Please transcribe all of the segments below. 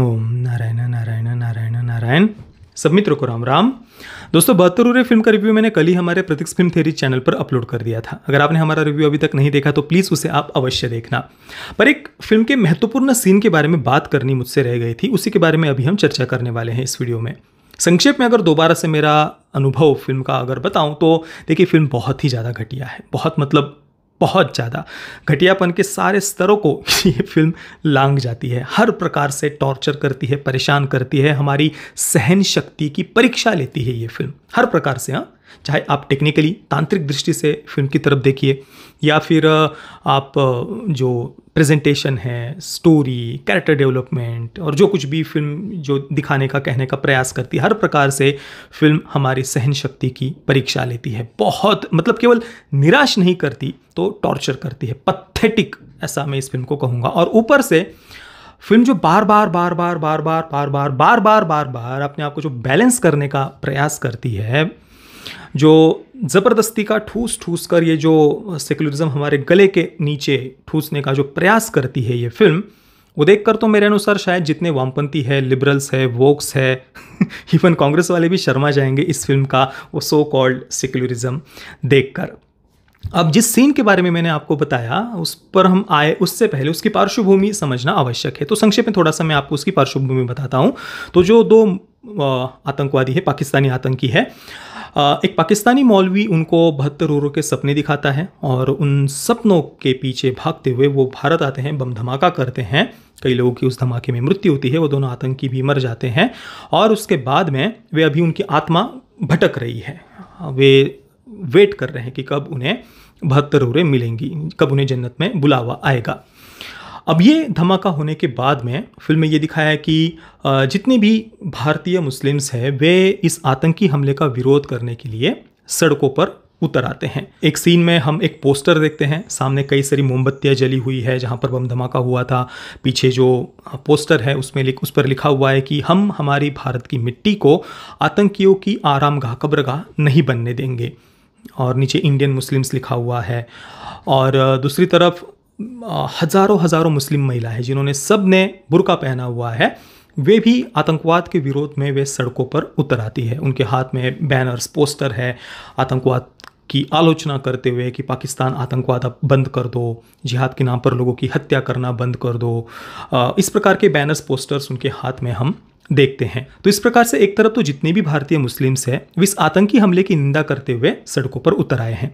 ओम नारायण नारायण नारायण नारायण सब मित्रों को राम राम दोस्तों उरे फिल्म का रिव्यू मैंने कल ही हमारे प्रतीक्ष फिल्म थेरी चैनल पर अपलोड कर दिया था अगर आपने हमारा रिव्यू अभी तक नहीं देखा तो प्लीज़ उसे आप अवश्य देखना पर एक फिल्म के महत्वपूर्ण सीन के बारे में बात करनी मुझसे रह गई थी उसी के बारे में अभी हम चर्चा करने वाले हैं इस वीडियो में संक्षेप में अगर दोबारा से मेरा अनुभव फिल्म का अगर बताऊं तो देखिए फिल्म बहुत ही ज़्यादा घटिया है बहुत मतलब बहुत ज़्यादा घटियापन के सारे स्तरों को ये फिल्म लांग जाती है हर प्रकार से टॉर्चर करती है परेशान करती है हमारी सहन शक्ति की परीक्षा लेती है ये फिल्म हर प्रकार से हाँ चाहे आप टेक्निकली तांत्रिक दृष्टि से फिल्म की तरफ देखिए या फिर आप जो प्रेजेंटेशन है स्टोरी कैरेक्टर डेवलपमेंट और जो कुछ भी फिल्म जो दिखाने का कहने का प्रयास करती है हर प्रकार से फिल्म हमारी सहन शक्ति की परीक्षा लेती है बहुत मतलब केवल निराश नहीं करती तो टॉर्चर करती है पथेटिक ऐसा मैं इस फिल्म को कहूँगा और ऊपर से फिल्म जो बार बार बार बार बार बार बार बार बार बार बार बार अपने आप को जो बैलेंस करने का प्रयास करती है जो ज़बरदस्ती का ठूस ठूस कर ये जो सेकुलरिज्म हमारे गले के नीचे ठूसने का जो प्रयास करती है ये फिल्म वो देख तो मेरे अनुसार शायद जितने वामपंथी है लिबरल्स है वोक्स है इवन कांग्रेस वाले भी शर्मा जाएंगे इस फिल्म का वो सो कॉल्ड सेक्युलरिज्म देख अब जिस सीन के बारे में मैंने आपको बताया उस पर हम आए उससे पहले उसकी पार्श्वभूमि समझना आवश्यक है तो संक्षेप में थोड़ा सा मैं आपको उसकी पार्श्वभूमि बताता हूँ तो जो दो आतंकवादी है पाकिस्तानी आतंकी है एक पाकिस्तानी मौलवी उनको बहत्तर ओरों के सपने दिखाता है और उन सपनों के पीछे भागते हुए वो भारत आते हैं बम धमाका करते हैं कई लोगों की उस धमाके में मृत्यु होती है वो दोनों आतंकी भी मर जाते हैं और उसके बाद में वे अभी उनकी आत्मा भटक रही है वे वेट कर रहे हैं कि कब उन्हें बहत्तर ओरें मिलेंगी कब उन्हें जन्नत में बुलावा आएगा अब ये धमाका होने के बाद में फिल्म में ये दिखाया है कि जितने भी भारतीय मुस्लिम्स हैं वे इस आतंकी हमले का विरोध करने के लिए सड़कों पर उतर आते हैं एक सीन में हम एक पोस्टर देखते हैं सामने कई सारी मोमबत्तियाँ जली हुई है जहाँ पर बम धमाका हुआ था पीछे जो पोस्टर है उसमें लिख उस पर लिखा हुआ है कि हम हमारी भारत की मिट्टी को आतंकियों की आराम गाह कब्रगाह नहीं बनने देंगे और नीचे इंडियन मुस्लिम्स लिखा हुआ है और दूसरी तरफ हज़ारों हज़ारों मुस्लिम महिला हैं जिन्होंने सब ने बुरका पहना हुआ है वे भी आतंकवाद के विरोध में वे सड़कों पर उतर आती है उनके हाथ में बैनर्स पोस्टर है आतंकवाद की आलोचना करते हुए कि पाकिस्तान आतंकवाद अब बंद कर दो जिहाद के नाम पर लोगों की हत्या करना बंद कर दो इस प्रकार के बैनर्स पोस्टर्स उनके हाथ में हम देखते हैं तो इस प्रकार से एक तरफ तो जितने भी भारतीय मुस्लिम्स हैं इस आतंकी हमले की निंदा करते हुए सड़कों पर उतर आए हैं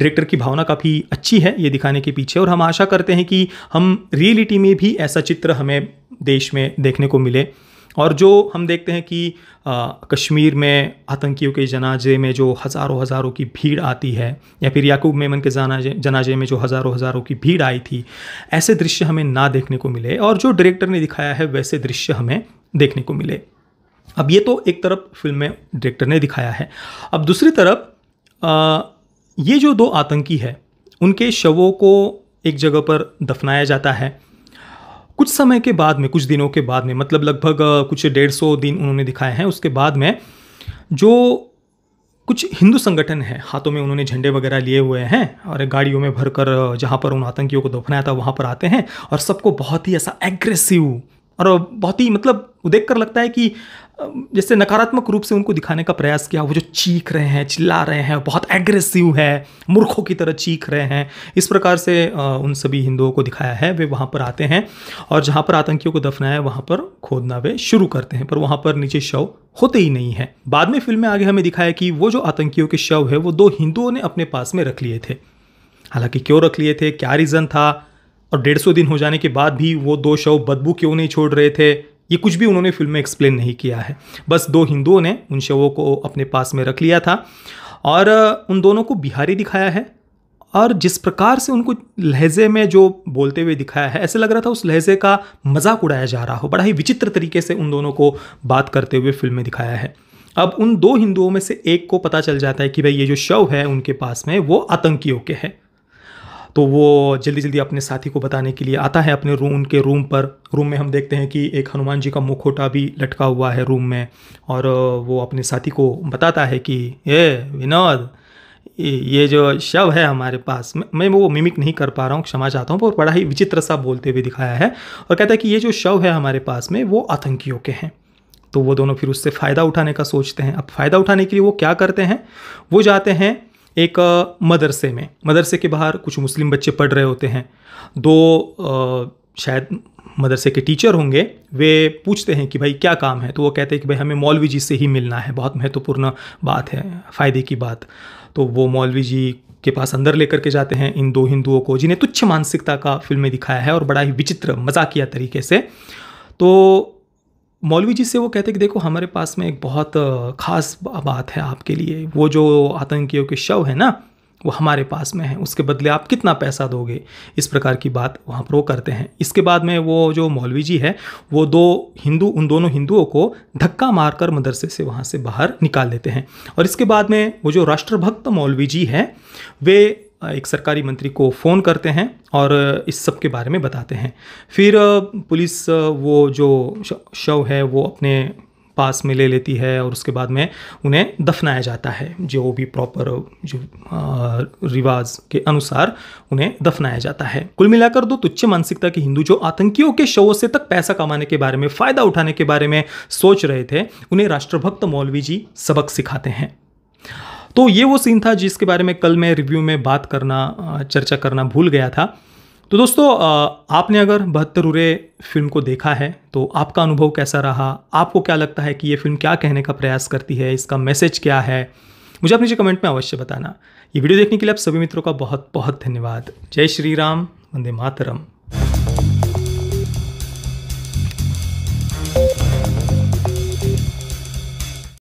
डायरेक्टर की भावना काफ़ी अच्छी है ये दिखाने के पीछे और हम आशा करते हैं कि हम रियलिटी में भी ऐसा चित्र हमें देश में देखने को मिले और जो हम देखते हैं कि आ, कश्मीर में आतंकियों के जनाजे में जो हज़ारों हज़ारों की भीड़ आती है या फिर याकूब मेमन के जनाजे जनाजे में जो हज़ारों हज़ारों की भीड़ आई थी ऐसे दृश्य हमें ना देखने को मिले और जो डायरेक्टर ने दिखाया है वैसे दृश्य हमें देखने को मिले अब ये तो एक तरफ फिल्म में डायरेक्टर ने दिखाया है अब दूसरी तरफ आ, ये जो दो आतंकी है उनके शवों को एक जगह पर दफनाया जाता है कुछ समय के बाद में कुछ दिनों के बाद में मतलब लगभग कुछ डेढ़ सौ दिन उन्होंने दिखाए हैं उसके बाद में जो कुछ हिंदू संगठन है हाथों में उन्होंने झंडे वगैरह लिए हुए हैं और गाड़ियों में भरकर जहाँ पर उन आतंकियों को दफनाया था वहाँ पर आते हैं और सबको बहुत ही ऐसा एग्रेसिव और बहुत ही मतलब वो देख कर लगता है कि जैसे नकारात्मक रूप से उनको दिखाने का प्रयास किया वो जो चीख रहे हैं चिल्ला रहे हैं बहुत एग्रेसिव है मूर्खों की तरह चीख रहे हैं इस प्रकार से उन सभी हिंदुओं को दिखाया है वे वहाँ पर आते हैं और जहाँ पर आतंकियों को दफनाया है वहाँ पर खोदना वे शुरू करते हैं पर वहाँ पर नीचे शव होते ही नहीं है बाद में फिल्म में आगे हमें दिखाया कि वो जो आतंकियों के शव है वो दो हिंदुओं ने अपने पास में रख लिए थे हालांकि क्यों रख लिए थे क्या रीज़न था और डेढ़ सौ दिन हो जाने के बाद भी वो दो शव बदबू क्यों नहीं छोड़ रहे थे ये कुछ भी उन्होंने फिल्म में एक्सप्लेन नहीं किया है बस दो हिंदुओं ने उन शवों को अपने पास में रख लिया था और उन दोनों को बिहारी दिखाया है और जिस प्रकार से उनको लहजे में जो बोलते हुए दिखाया है ऐसे लग रहा था उस लहजे का मजाक उड़ाया जा रहा हो बड़ा ही विचित्र तरीके से उन दोनों को बात करते हुए फिल्म में दिखाया है अब उन दो हिंदुओं में से एक को पता चल जाता है कि भाई ये जो शव है उनके पास में वो आतंकियों के हैं तो वो जल्दी जल्दी अपने साथी को बताने के लिए आता है अपने रूम उनके रूम पर रूम में हम देखते हैं कि एक हनुमान जी का मुखोटा भी लटका हुआ है रूम में और वो अपने साथी को बताता है कि ये विनोद ये जो शव है हमारे पास मैं वो मिमिक नहीं कर पा रहा हूँ क्षमा चाहता हूँ पर बड़ा ही विचित्र सा बोलते हुए दिखाया है और कहता है कि ये जो शव है हमारे पास में वो आतंकियों के हैं तो वो दोनों फिर उससे फ़ायदा उठाने का सोचते हैं अब फ़ायदा उठाने के लिए वो क्या करते हैं वो जाते हैं एक मदरसे में मदरसे के बाहर कुछ मुस्लिम बच्चे पढ़ रहे होते हैं दो शायद मदरसे के टीचर होंगे वे पूछते हैं कि भाई क्या काम है तो वो कहते हैं कि भाई हमें मौलवी जी से ही मिलना है बहुत महत्वपूर्ण बात है फ़ायदे की बात तो वो मौलवी जी के पास अंदर लेकर के जाते हैं इन दो हिंदुओं को जिन्हें तुच्छ मानसिकता का फिल्म में दिखाया है और बड़ा ही विचित्र मजाकिया तरीके से तो मौलवी जी से वो कहते कि देखो हमारे पास में एक बहुत ख़ास बात है आपके लिए वो जो आतंकियों के शव है ना वो हमारे पास में है उसके बदले आप कितना पैसा दोगे इस प्रकार की बात वहाँ पर वो करते हैं इसके बाद में वो जो मौलवी जी है वो दो हिंदू उन दोनों हिंदुओं को धक्का मारकर मदरसे से वहाँ से बाहर निकाल देते हैं और इसके बाद में वो जो राष्ट्रभक्त मौलवी जी हैं वे एक सरकारी मंत्री को फ़ोन करते हैं और इस सब के बारे में बताते हैं फिर पुलिस वो जो शव है वो अपने पास में ले लेती है और उसके बाद में उन्हें दफनाया जाता है जो भी प्रॉपर जो रिवाज के अनुसार उन्हें दफनाया जाता है कुल मिलाकर दो तुच्छ मानसिकता के हिंदू जो आतंकियों के शवों से तक पैसा कमाने के बारे में फ़ायदा उठाने के बारे में सोच रहे थे उन्हें राष्ट्रभक्त मौलवी जी सबक सिखाते हैं तो ये वो सीन था जिसके बारे में कल मैं रिव्यू में बात करना चर्चा करना भूल गया था तो दोस्तों आपने अगर बहत्तर उरे फिल्म को देखा है तो आपका अनुभव कैसा रहा आपको क्या लगता है कि ये फिल्म क्या कहने का प्रयास करती है इसका मैसेज क्या है मुझे आप नीचे कमेंट में अवश्य बताना ये वीडियो देखने के लिए आप सभी मित्रों का बहुत बहुत धन्यवाद जय श्री राम वंदे मातरम